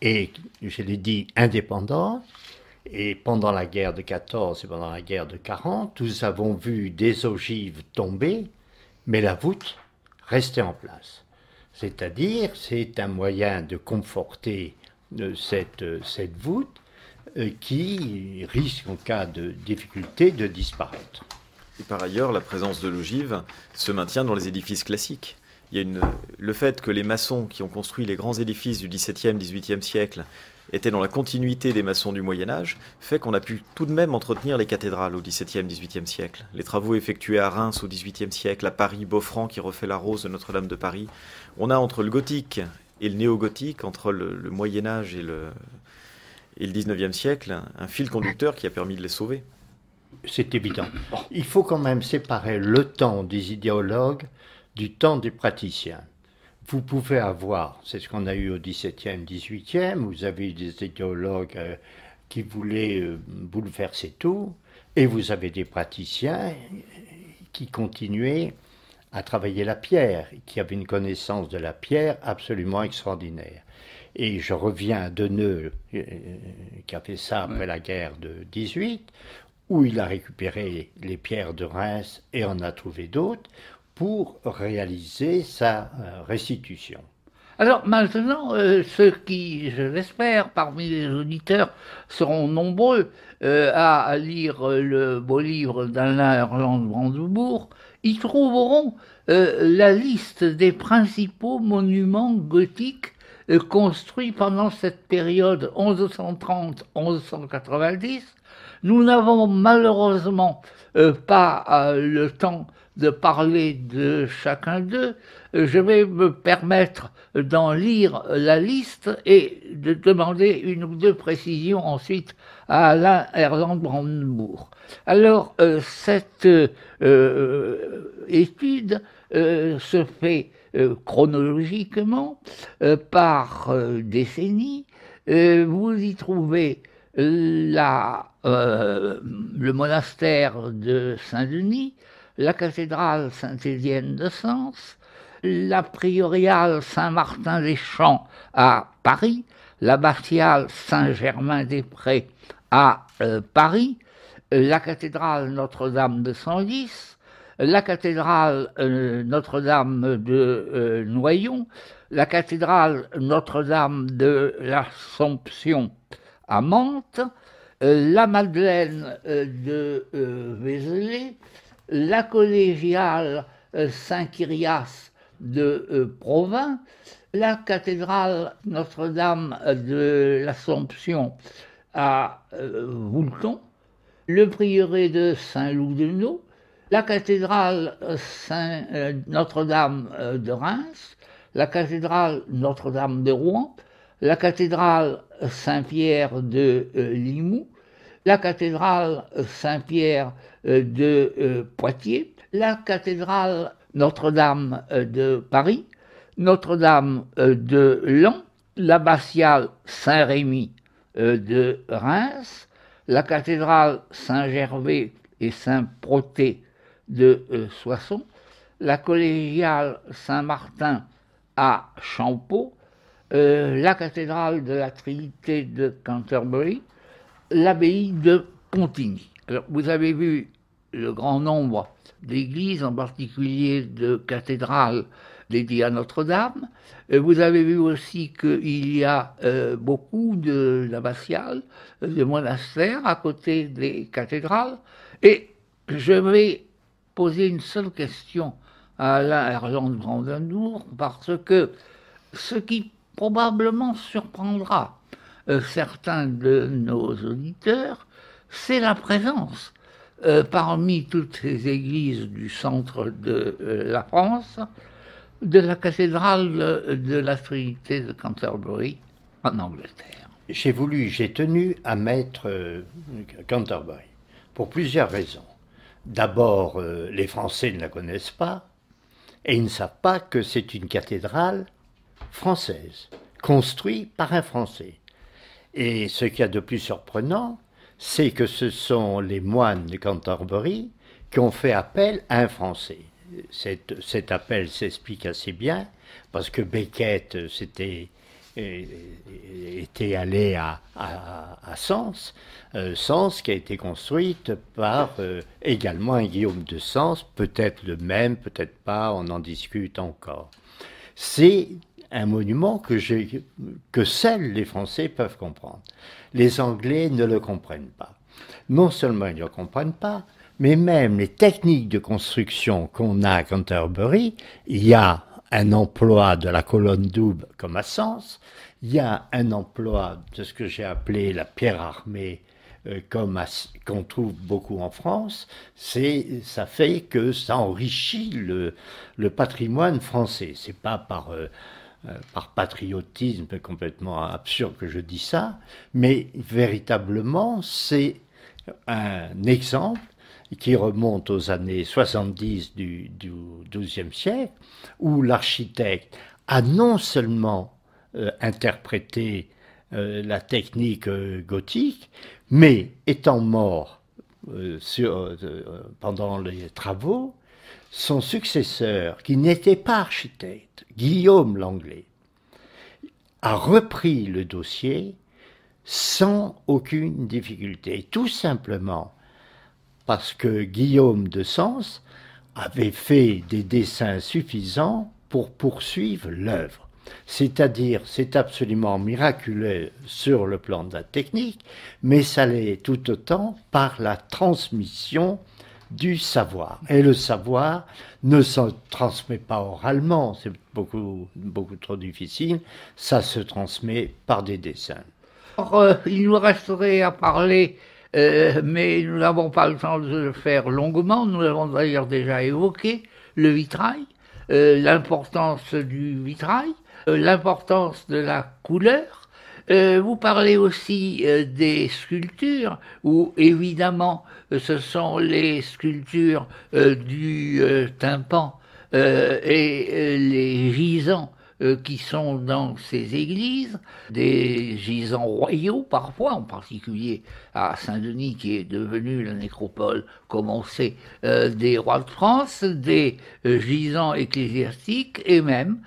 est, je l'ai dit, indépendante. Et pendant la guerre de 14 et pendant la guerre de 40, nous avons vu des ogives tomber, mais la voûte restait en place. C'est-à-dire, c'est un moyen de conforter euh, cette, euh, cette voûte euh, qui risque, en cas de difficulté, de disparaître. Et par ailleurs, la présence de l'ogive se maintient dans les édifices classiques le fait que les maçons qui ont construit les grands édifices du XVIIe, XVIIIe siècle étaient dans la continuité des maçons du Moyen Âge, fait qu'on a pu tout de même entretenir les cathédrales au XVIIe, XVIIIe siècle. Les travaux effectués à Reims au XVIIIe siècle, à Paris, Beaufranc qui refait la rose de Notre-Dame de Paris, on a entre le gothique et le néo-gothique, entre le, Moyen Âge et et le XIXe siècle, un fil conducteur qui a permis de les sauver. C'est évident. Il faut quand même séparer le temps des idéologues du temps des praticiens. Vous pouvez avoir, c'est ce qu'on a eu au XVIIe, XVIIIe, vous avez des idéologues euh, qui voulaient euh, bouleverser tout, et vous avez des praticiens euh, qui continuaient à travailler la pierre, qui avaient une connaissance de la pierre absolument extraordinaire. Et je reviens à Deneux, qui a fait ça après la guerre de 18, où il a récupéré les pierres de Reims et en a trouvé d'autres, pour réaliser sa euh, restitution. Alors maintenant, euh, ceux qui, je l'espère, parmi les auditeurs, seront nombreux euh, à lire le beau livre d'Alain Erland Brandebourg, ils trouveront la liste des principaux monuments gothiques construits pendant cette période 1130-1190. Nous n'avons malheureusement pas le temps de parler de chacun d'eux, je vais me permettre d'en lire la liste et de demander une ou deux précisions ensuite à Alain Erland Brandebourg. Alors, euh, cette euh, euh, étude se fait chronologiquement par décennie. vous y trouvez la, le monastère de Saint-Denis, la cathédrale Saint-Étienne de Sens, la prioriale Saint-Martin-des-Champs à Paris, la l'abbatiale Saint-Germain-des-Prés à euh, Paris, la cathédrale Notre-Dame de 110, la cathédrale euh, Notre-Dame de euh, Noyon, la cathédrale Notre-Dame de l'Assomption à Mantes, la Madeleine de Vézelay, la collégiale euh, Saint-Kyrias de euh, Provins, la cathédrale Notre-Dame de l'Assomption à euh, Voulton, le prieuré de Saint-Loup-de-Nau, la cathédrale Saint Notre-Dame de Reims, la cathédrale Notre-Dame de Rouen, la cathédrale Saint-Pierre de Limoux, la cathédrale euh, Saint-Pierre euh, de euh, Poitiers, la cathédrale Notre-Dame de Paris, Notre-Dame de Lens, l'abbatiale Saint-Rémy de Reims, la cathédrale Saint-Gervais et Saint-Proté de Soissons, la collégiale Saint-Martin à Champeau, la cathédrale de la Trinité de Canterbury, l'abbaye de Pontigny. vous avez vu le grand nombre d'églises, en particulier de cathédrales dédiées à Notre-Dame. Euh, vous avez vu aussi qu'il y a euh, beaucoup d'abbatiales, de, euh, de monastères à côté des cathédrales. Et je vais poser une seule question à Alain Erland Brandenbourg, parce que ce qui probablement surprendra euh, certains de nos auditeurs, c'est la présence euh, parmi toutes les églises du centre de euh, la France de la cathédrale de la Trinité de Canterbury en Angleterre. J'ai voulu, j'ai tenu à mettre Canterbury pour plusieurs raisons. D'abord, les Français ne la connaissent pas et ils ne savent pas que c'est une cathédrale française, construite par un Français. Et ce qu'il y a de plus surprenant, c'est que ce sont les moines de Canterbury qui ont fait appel à un Français. Cet, appel s'explique assez bien, parce que Beckett euh, s'était euh, euh, était allé à, Sens, Sens qui a été construite par également un Guillaume de Sens, peut-être le même, peut-être pas, on en discute encore. C'est un monument que, que seuls les Français peuvent comprendre. Les Anglais ne le comprennent pas. Non seulement ils ne le comprennent pas, mais même les techniques de construction qu'on a à Canterbury, il y a un emploi de la colonne double comme à Sens, il y a un emploi de ce que j'ai appelé la pierre armée euh, comme qu'on trouve beaucoup en France, c'est ça fait que ça enrichit le, patrimoine français. C'est pas par euh, euh, par patriotisme complètement absurde que je dis ça, mais véritablement c'est un exemple qui remonte aux années 70 du, XIIe siècle, où l'architecte a non seulement euh, interprété euh, la technique gothique, mais étant mort pendant les travaux, son successeur, qui n'était pas architecte, Guillaume Langlais, a repris le dossier sans aucune difficulté, tout simplement parce que Guillaume de Sens avait fait des dessins suffisants pour poursuivre l'œuvre. C'est-à-dire, c'est absolument miraculeux sur le plan de la technique, mais ça l'est tout autant par la transmission du savoir. Et le savoir ne se transmet pas oralement, c'est beaucoup, beaucoup trop difficile, ça se transmet par des dessins. Euh, il nous resterait à parler, euh, mais nous n'avons pas le temps de le faire longuement, nous avons d'ailleurs déjà évoqué, le vitrail, euh, l'importance du vitrail, l'importance de la couleur. vous parlez aussi des sculptures, où évidemment ce sont les sculptures euh, du euh, tympan euh, et les gisants qui sont dans ces églises, des gisants royaux parfois, en particulier à Saint-Denis qui est devenu la nécropole, comme on sait, des rois de France, des gisants ecclésiastiques et même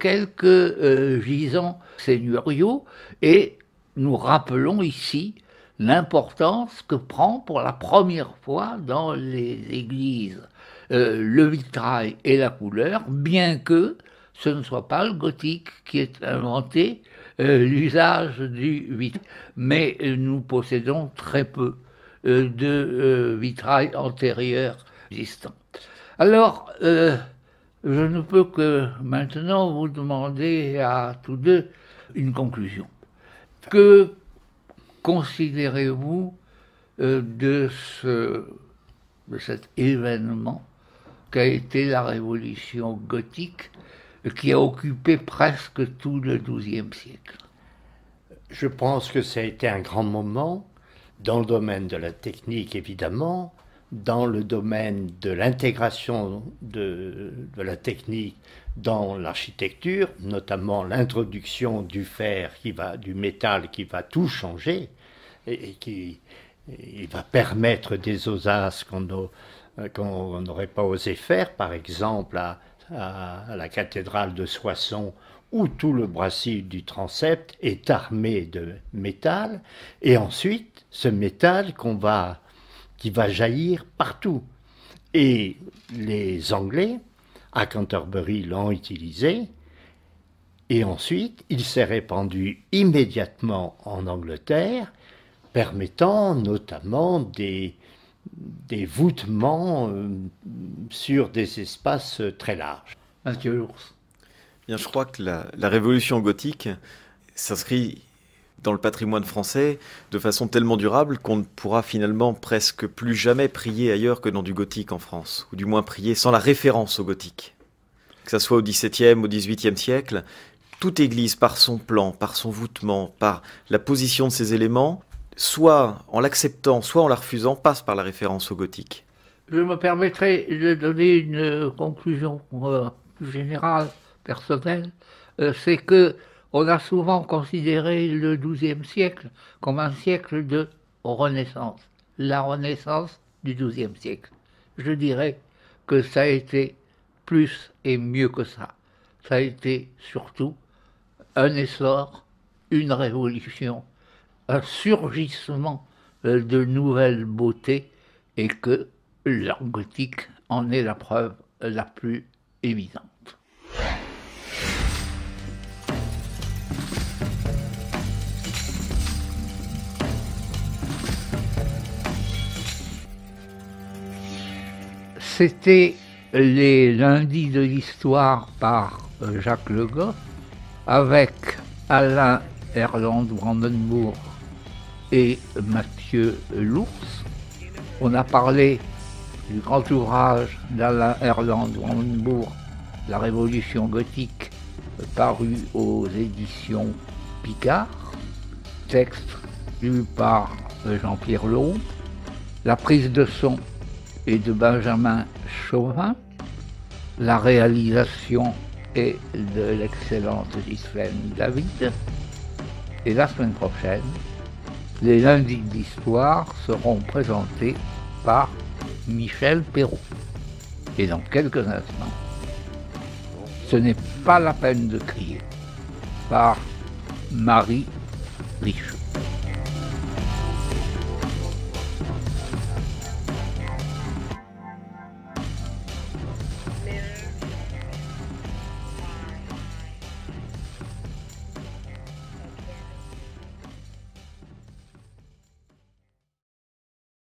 quelques gisants seigneuriaux. Et nous rappelons ici l'importance que prend pour la première fois dans les églises euh, le vitrail et la couleur, bien que ce ne soit pas le gothique qui ait inventé, euh, l'usage du vitrail. Mais euh, nous possédons très peu de vitrail antérieurs existant. Alors, je ne peux que maintenant vous demander à tous deux une conclusion. Que considérez-vous euh, de, ce, de cet événement qu'a été la révolution gothique euh, qui a occupé presque tout le XIIe siècle Je pense que ça a été un grand moment, dans le domaine de la technique évidemment, dans le domaine de l'intégration de, la technique dans l'architecture, notamment l'introduction du fer qui va, du métal qui va tout changer et, qui va permettre des osaces qu'on n'aurait pas osé faire, par exemple à, la cathédrale de Soissons où tout le brassis du transept est armé de métal, et ensuite ce métal qu'on va, qui va jaillir partout. Et les Anglais, à Canterbury l'ont utilisé. Et ensuite, il s'est répandu immédiatement en Angleterre, permettant notamment des, des voûtements euh, sur des espaces très larges. Bien, je crois que la, la révolution gothique s'inscrit dans le patrimoine français de façon tellement durable qu'on ne pourra finalement presque plus jamais prier ailleurs que dans du gothique en France, ou du moins prier sans la référence au gothique. Que ce soit au XVIIe, au XVIIIe siècle, toute église, par son plan, par son voûtement, par la position de ses éléments, soit en l'acceptant, soit en la refusant, passe par la référence au gothique. Je me permettrai de donner une conclusion plus générale, personnelle, euh, c'est que on a souvent considéré le XIIe siècle comme un siècle de Renaissance, la Renaissance du XIIe siècle. Je dirais que ça a été plus et mieux que ça. Ça a été surtout un essor, une révolution, un surgissement de nouvelles beautés et que l'art gothique en est la preuve la plus évidente. C'était les lundis de l'histoire par euh, Jacques Le avec Alain Erland brandenbourg et Mathieu Lourdes. On a parlé du grand ouvrage d'Alain Erland Brandenburg, La Révolution gothique, paru aux éditions Picard, texte lu par euh, Jean-Pierre Leroux. La prise de son et de Benjamin Chauvin. La réalisation est de l'excellente Ghislaine David. Et la semaine prochaine, les lundis d'histoire seront présentés par Michel Perrault. Et dans quelques instants, ce n'est pas la peine de crier, par Marie Richaud.